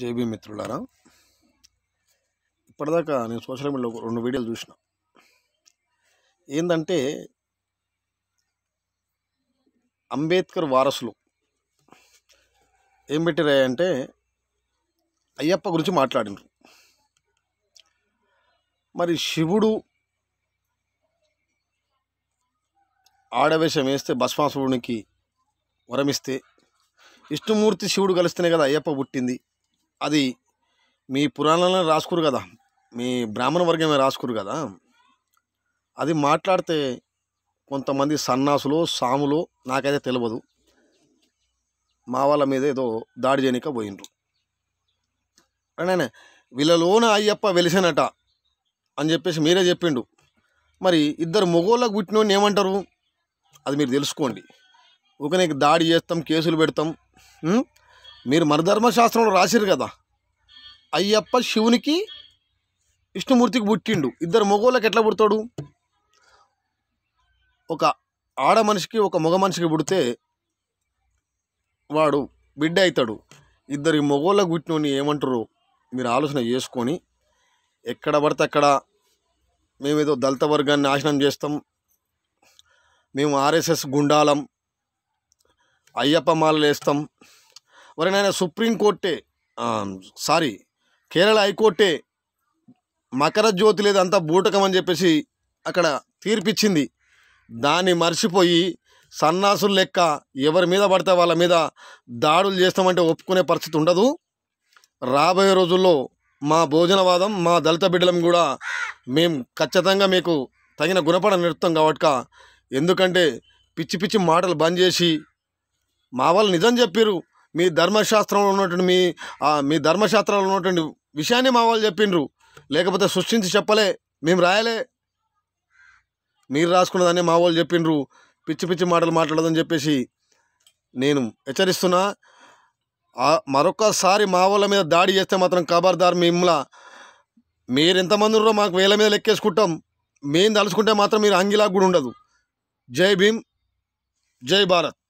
JB మిత్రులారా ఇప్పటిదాకా నేను సోషల్ మీడియాలో రెండు వీడియోలు చూసిన ఏంటంటే అంబేద్కర్ వారసులు ఏం పెట్టారంటే అయ్యప్ప గురించి మాట్లాడినారు మరి శివుడు ఆడవేషం వేస్తే భస్మాసుడికి వరమిస్తే విష్ణుమూర్తి శివుడు కలిస్తేనే కదా అయ్యప్ప పుట్టింది అది మీ పురాణాలను రాసుకురు కదా మీ బ్రాహ్మణ వర్గమే రాసుకురు కదా అది మాట్లాడితే కొంతమంది సన్నాసులు సాములు నాకైతే తెలియదు మా వాళ్ళ మీద ఏదో దాడి చేయనిక పోయినరు అంటే వీళ్ళలోన అయ్యప్ప వెలిసినట అని చెప్పేసి మీరే చెప్పిండు మరి ఇద్దరు మొగోళ్ళకు పుట్టినోని ఏమంటారు అది మీరు తెలుసుకోండి ఒక నీకు దాడి చేస్తాం కేసులు పెడతాం మీరు మన ధర్మశాస్త్రంలో రాసిరు కదా అయ్యప్ప శివునికి విష్ణుమూర్తికి పుట్టిండు ఇద్దరు మగోళ్ళకి ఎట్లా పుడతాడు ఒక ఆడ మనిషికి ఒక మగ మనిషికి పుడితే వాడు బిడ్డ అవుతాడు ఇద్దరి మగోళ్ళకు పుట్టినోని ఏమంటారు మీరు ఆలోచన చేసుకొని ఎక్కడ పడితే అక్కడ మేమేదో దళిత వర్గాన్ని నాశనం చేస్తాం మేము ఆర్ఎస్ఎస్ గుండాలం అయ్యప్ప మాలలు వేస్తాం మరి నాయన సుప్రీంకోర్టే సారీ కేరళ హైకోర్టే మకర జ్యోతి లేదంతా బూటకం అని చెప్పేసి అక్కడ తీర్పిచ్చింది దాన్ని మర్చిపోయి సన్నాసులు లెక్క ఎవరి మీద పడితే వాళ్ళ మీద దాడులు చేస్తామంటే ఒప్పుకునే పరిస్థితి ఉండదు రాబోయే రోజుల్లో మా భోజనవాదం మా దళిత బిడ్డలం కూడా మేము ఖచ్చితంగా మీకు తగిన గుణపడ నిడుతాం కాబట్టి ఎందుకంటే పిచ్చి పిచ్చి మాటలు బంద్ చేసి మా వాళ్ళు నిజం చెప్పారు మీ ధర్మశాస్త్రంలో ఉన్నటువంటి మీ మీ ధర్మశాస్త్రంలో ఉన్నటువంటి విషయాన్ని మా వాళ్ళు చెప్పిండ్రు లేకపోతే సృష్టించి చెప్పలే మేము రాయలే మీరు రాసుకున్నదాన్ని మా వాళ్ళు చెప్పిండ్రు పిచ్చి పిచ్చి మాటలు మాట్లాడదని చెప్పేసి నేను హెచ్చరిస్తున్నా మరొకసారి మా వాళ్ళ మీద దాడి చేస్తే మాత్రం ఖబర్దార్ మిమ్మల్ని మీరు ఎంతమంది ఉన్నారో మాకు వేల మీద లెక్కేసుకుంటాం మేము తలుచుకుంటే మాత్రం మీరు అంగిలా కూడా ఉండదు జై భీమ్ జై భారత్